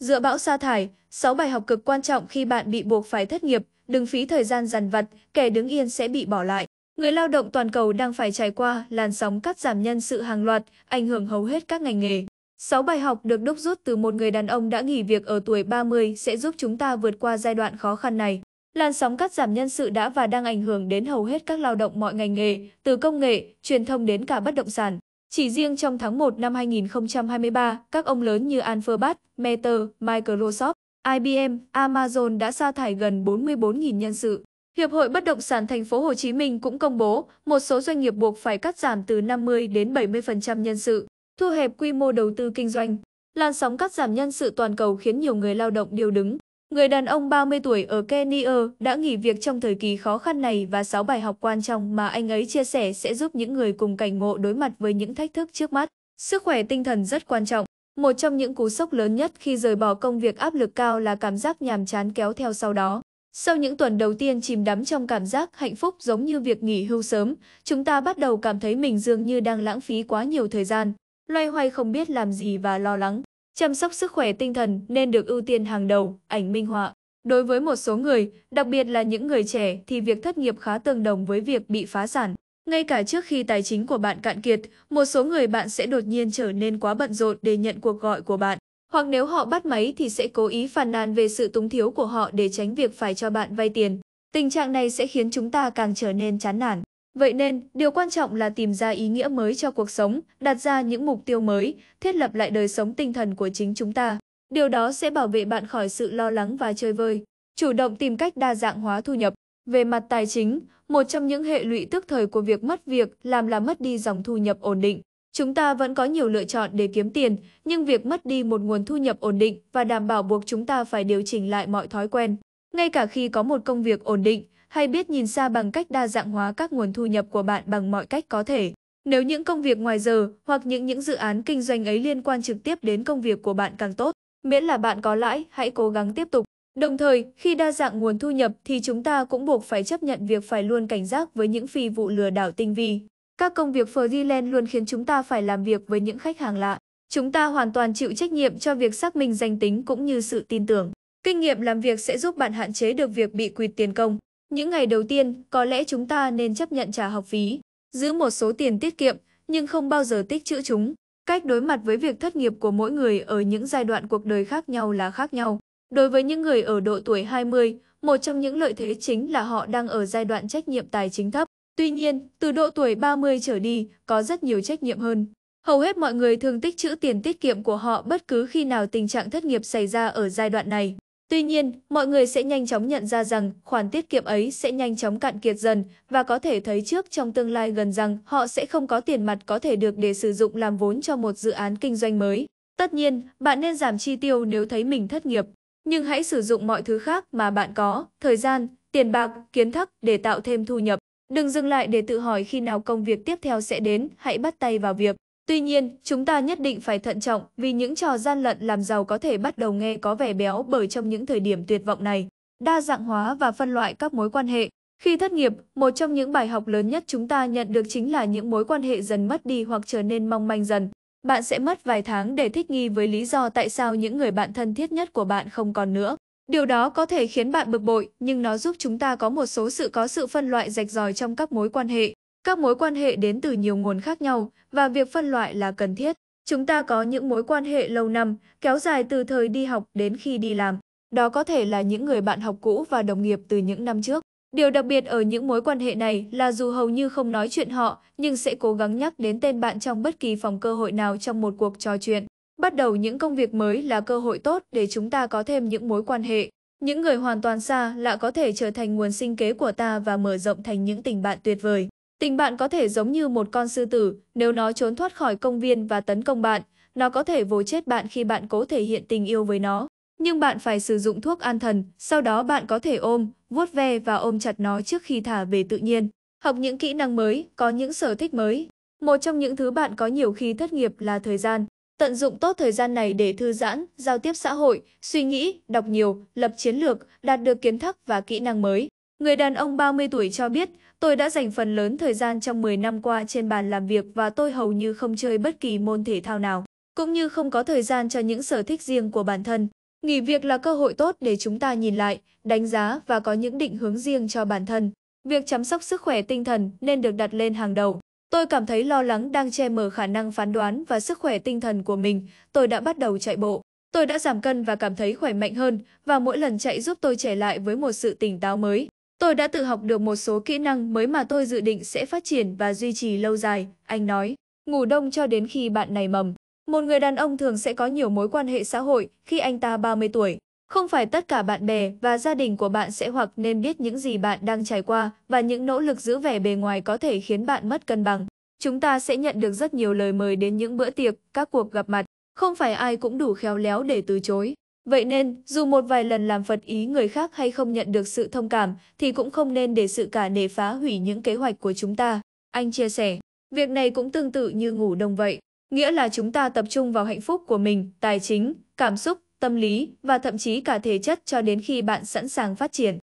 Dựa bão sa thải, 6 bài học cực quan trọng khi bạn bị buộc phải thất nghiệp, đừng phí thời gian dằn vặt, kẻ đứng yên sẽ bị bỏ lại. Người lao động toàn cầu đang phải trải qua làn sóng cắt giảm nhân sự hàng loạt, ảnh hưởng hầu hết các ngành nghề. 6 bài học được đúc rút từ một người đàn ông đã nghỉ việc ở tuổi 30 sẽ giúp chúng ta vượt qua giai đoạn khó khăn này. Làn sóng cắt giảm nhân sự đã và đang ảnh hưởng đến hầu hết các lao động mọi ngành nghề, từ công nghệ, truyền thông đến cả bất động sản. Chỉ riêng trong tháng 1 năm 2023, các ông lớn như Alphabet, Meta, Microsoft, IBM, Amazon đã sa thải gần 44.000 nhân sự. Hiệp hội Bất động sản Thành phố Hồ Chí Minh cũng công bố một số doanh nghiệp buộc phải cắt giảm từ 50 đến 70% nhân sự, thu hẹp quy mô đầu tư kinh doanh. Làn sóng cắt giảm nhân sự toàn cầu khiến nhiều người lao động điều đứng. Người đàn ông 30 tuổi ở Kenya đã nghỉ việc trong thời kỳ khó khăn này và 6 bài học quan trọng mà anh ấy chia sẻ sẽ giúp những người cùng cảnh ngộ đối mặt với những thách thức trước mắt. Sức khỏe tinh thần rất quan trọng. Một trong những cú sốc lớn nhất khi rời bỏ công việc áp lực cao là cảm giác nhàm chán kéo theo sau đó. Sau những tuần đầu tiên chìm đắm trong cảm giác hạnh phúc giống như việc nghỉ hưu sớm, chúng ta bắt đầu cảm thấy mình dường như đang lãng phí quá nhiều thời gian, loay hoay không biết làm gì và lo lắng chăm sóc sức khỏe tinh thần nên được ưu tiên hàng đầu, ảnh minh họa. Đối với một số người, đặc biệt là những người trẻ thì việc thất nghiệp khá tương đồng với việc bị phá sản. Ngay cả trước khi tài chính của bạn cạn kiệt, một số người bạn sẽ đột nhiên trở nên quá bận rộn để nhận cuộc gọi của bạn. Hoặc nếu họ bắt máy thì sẽ cố ý phàn nàn về sự túng thiếu của họ để tránh việc phải cho bạn vay tiền. Tình trạng này sẽ khiến chúng ta càng trở nên chán nản. Vậy nên, điều quan trọng là tìm ra ý nghĩa mới cho cuộc sống, đặt ra những mục tiêu mới, thiết lập lại đời sống tinh thần của chính chúng ta. Điều đó sẽ bảo vệ bạn khỏi sự lo lắng và chơi vơi. Chủ động tìm cách đa dạng hóa thu nhập. Về mặt tài chính, một trong những hệ lụy tức thời của việc mất việc làm là mất đi dòng thu nhập ổn định. Chúng ta vẫn có nhiều lựa chọn để kiếm tiền, nhưng việc mất đi một nguồn thu nhập ổn định và đảm bảo buộc chúng ta phải điều chỉnh lại mọi thói quen. Ngay cả khi có một công việc ổn định, Hãy biết nhìn xa bằng cách đa dạng hóa các nguồn thu nhập của bạn bằng mọi cách có thể. Nếu những công việc ngoài giờ hoặc những những dự án kinh doanh ấy liên quan trực tiếp đến công việc của bạn càng tốt, miễn là bạn có lãi, hãy cố gắng tiếp tục. Đồng thời, khi đa dạng nguồn thu nhập thì chúng ta cũng buộc phải chấp nhận việc phải luôn cảnh giác với những phi vụ lừa đảo tinh vi. Các công việc freelance luôn khiến chúng ta phải làm việc với những khách hàng lạ. Chúng ta hoàn toàn chịu trách nhiệm cho việc xác minh danh tính cũng như sự tin tưởng. Kinh nghiệm làm việc sẽ giúp bạn hạn chế được việc bị quỵt tiền công. Những ngày đầu tiên, có lẽ chúng ta nên chấp nhận trả học phí, giữ một số tiền tiết kiệm, nhưng không bao giờ tích trữ chúng. Cách đối mặt với việc thất nghiệp của mỗi người ở những giai đoạn cuộc đời khác nhau là khác nhau. Đối với những người ở độ tuổi 20, một trong những lợi thế chính là họ đang ở giai đoạn trách nhiệm tài chính thấp. Tuy nhiên, từ độ tuổi 30 trở đi, có rất nhiều trách nhiệm hơn. Hầu hết mọi người thường tích trữ tiền tiết kiệm của họ bất cứ khi nào tình trạng thất nghiệp xảy ra ở giai đoạn này. Tuy nhiên, mọi người sẽ nhanh chóng nhận ra rằng khoản tiết kiệm ấy sẽ nhanh chóng cạn kiệt dần và có thể thấy trước trong tương lai gần rằng họ sẽ không có tiền mặt có thể được để sử dụng làm vốn cho một dự án kinh doanh mới. Tất nhiên, bạn nên giảm chi tiêu nếu thấy mình thất nghiệp, nhưng hãy sử dụng mọi thứ khác mà bạn có, thời gian, tiền bạc, kiến thức để tạo thêm thu nhập. Đừng dừng lại để tự hỏi khi nào công việc tiếp theo sẽ đến, hãy bắt tay vào việc. Tuy nhiên, chúng ta nhất định phải thận trọng vì những trò gian lận làm giàu có thể bắt đầu nghe có vẻ béo bởi trong những thời điểm tuyệt vọng này, đa dạng hóa và phân loại các mối quan hệ. Khi thất nghiệp, một trong những bài học lớn nhất chúng ta nhận được chính là những mối quan hệ dần mất đi hoặc trở nên mong manh dần. Bạn sẽ mất vài tháng để thích nghi với lý do tại sao những người bạn thân thiết nhất của bạn không còn nữa. Điều đó có thể khiến bạn bực bội, nhưng nó giúp chúng ta có một số sự có sự phân loại rạch ròi trong các mối quan hệ. Các mối quan hệ đến từ nhiều nguồn khác nhau và việc phân loại là cần thiết. Chúng ta có những mối quan hệ lâu năm, kéo dài từ thời đi học đến khi đi làm. Đó có thể là những người bạn học cũ và đồng nghiệp từ những năm trước. Điều đặc biệt ở những mối quan hệ này là dù hầu như không nói chuyện họ, nhưng sẽ cố gắng nhắc đến tên bạn trong bất kỳ phòng cơ hội nào trong một cuộc trò chuyện. Bắt đầu những công việc mới là cơ hội tốt để chúng ta có thêm những mối quan hệ. Những người hoàn toàn xa lạ có thể trở thành nguồn sinh kế của ta và mở rộng thành những tình bạn tuyệt vời. Tình bạn có thể giống như một con sư tử, nếu nó trốn thoát khỏi công viên và tấn công bạn, nó có thể vồ chết bạn khi bạn cố thể hiện tình yêu với nó. Nhưng bạn phải sử dụng thuốc an thần, sau đó bạn có thể ôm, vuốt ve và ôm chặt nó trước khi thả về tự nhiên. Học những kỹ năng mới, có những sở thích mới. Một trong những thứ bạn có nhiều khi thất nghiệp là thời gian. Tận dụng tốt thời gian này để thư giãn, giao tiếp xã hội, suy nghĩ, đọc nhiều, lập chiến lược, đạt được kiến thức và kỹ năng mới. Người đàn ông 30 tuổi cho biết Tôi đã dành phần lớn thời gian trong 10 năm qua trên bàn làm việc và tôi hầu như không chơi bất kỳ môn thể thao nào, cũng như không có thời gian cho những sở thích riêng của bản thân. Nghỉ việc là cơ hội tốt để chúng ta nhìn lại, đánh giá và có những định hướng riêng cho bản thân. Việc chăm sóc sức khỏe tinh thần nên được đặt lên hàng đầu. Tôi cảm thấy lo lắng đang che mờ khả năng phán đoán và sức khỏe tinh thần của mình. Tôi đã bắt đầu chạy bộ. Tôi đã giảm cân và cảm thấy khỏe mạnh hơn và mỗi lần chạy giúp tôi trẻ lại với một sự tỉnh táo mới. Tôi đã tự học được một số kỹ năng mới mà tôi dự định sẽ phát triển và duy trì lâu dài, anh nói. Ngủ đông cho đến khi bạn này mầm. Một người đàn ông thường sẽ có nhiều mối quan hệ xã hội khi anh ta 30 tuổi. Không phải tất cả bạn bè và gia đình của bạn sẽ hoặc nên biết những gì bạn đang trải qua và những nỗ lực giữ vẻ bề ngoài có thể khiến bạn mất cân bằng. Chúng ta sẽ nhận được rất nhiều lời mời đến những bữa tiệc, các cuộc gặp mặt. Không phải ai cũng đủ khéo léo để từ chối. Vậy nên, dù một vài lần làm phật ý người khác hay không nhận được sự thông cảm, thì cũng không nên để sự cả nề phá hủy những kế hoạch của chúng ta. Anh chia sẻ, việc này cũng tương tự như ngủ đông vậy. Nghĩa là chúng ta tập trung vào hạnh phúc của mình, tài chính, cảm xúc, tâm lý và thậm chí cả thể chất cho đến khi bạn sẵn sàng phát triển.